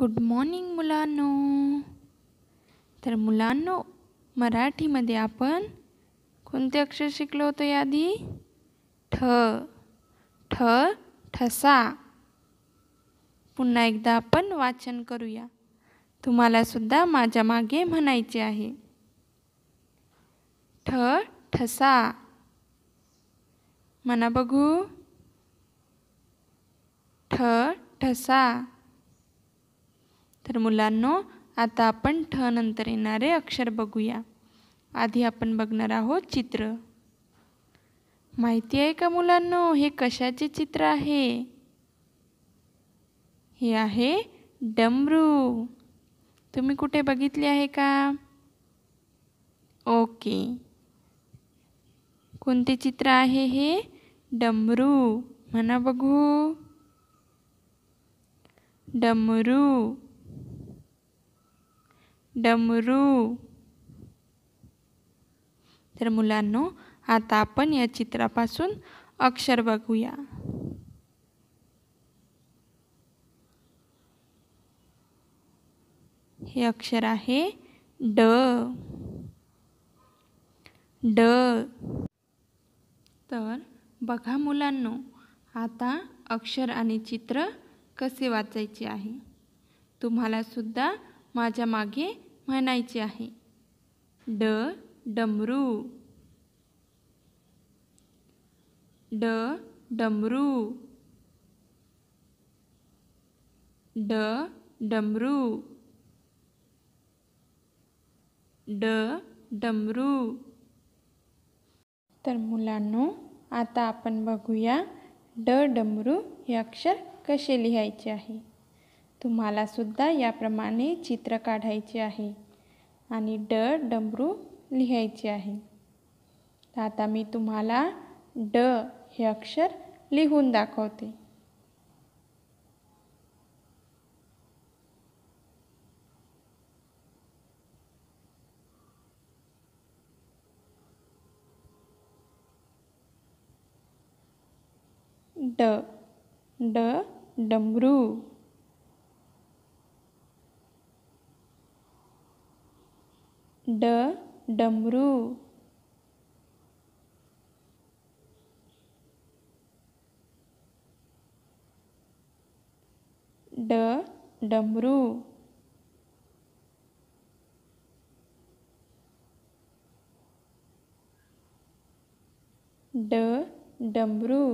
good morning मुलांनो तर मुलांनो मराठीमध्ये आपण कोणते अक्षर शिकलो होतो यादी ठ ठ ठसा पुन्हा एकदा आपण वाचन करूया तुम्हालासुद्धा माझ्या मागे म्हणायचे आहे ठ ठसा मना बघू ठ ठसा तर मुलांनो आता आपण ठ नंतर येणारे अक्षर बघूया आधी आपण बघणार आहोत चित्र माहिती आहे का मुलांनो हे कशाचे चित्र आहे हे आहे डमरू तुम्ही कुठे बघितले आहे का ओके कोणते चित्र आहे हे डमरू म्हणा बघू डमरू डमरू तर मुलांनो आता आपण या चित्रापासून अक्षर बघूया हे अक्षर आहे ड ड तर बघा मुलांनो आता अक्षर आणि चित्र कसे वाचायचे आहे तुम्हाला सुद्धा माझ्या मागे म्हणायचे आहे ड डमरू ड डमरू ड डमरू ड डमरू तर मुलांनो आता आपण बघूया ड डमरू हे अक्षर कसे लिहायचे आहे तुम्हाला तुम्हालासुद्धा याप्रमाणे चित्र काढायचे आहे आणि ड डमरू लिहायचे आहे तर आता मी तुम्हाला ड हे अक्षर लिहून दाखवते ड ड डमरू ड डमरू ड डमरू ड डमरू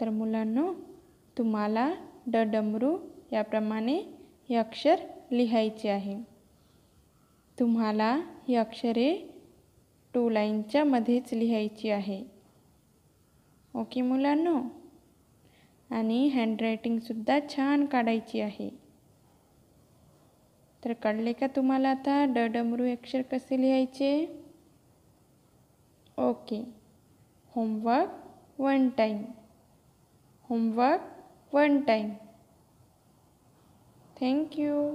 तर मुलांनो तुम्हाला ड डमरू याप्रमाणे हे अक्षर लिहायचे आहे तुम्हाला ही अक्षरे टू लाईनच्या मध्येच लिहायची आहे ओके मुलांनो आणि हँडरायटिंगसुद्धा छान काढायची आहे तर कळले का तुम्हाला आता ड डमरू अक्षर कसे लिहायचे okay homework one time homework one time thank you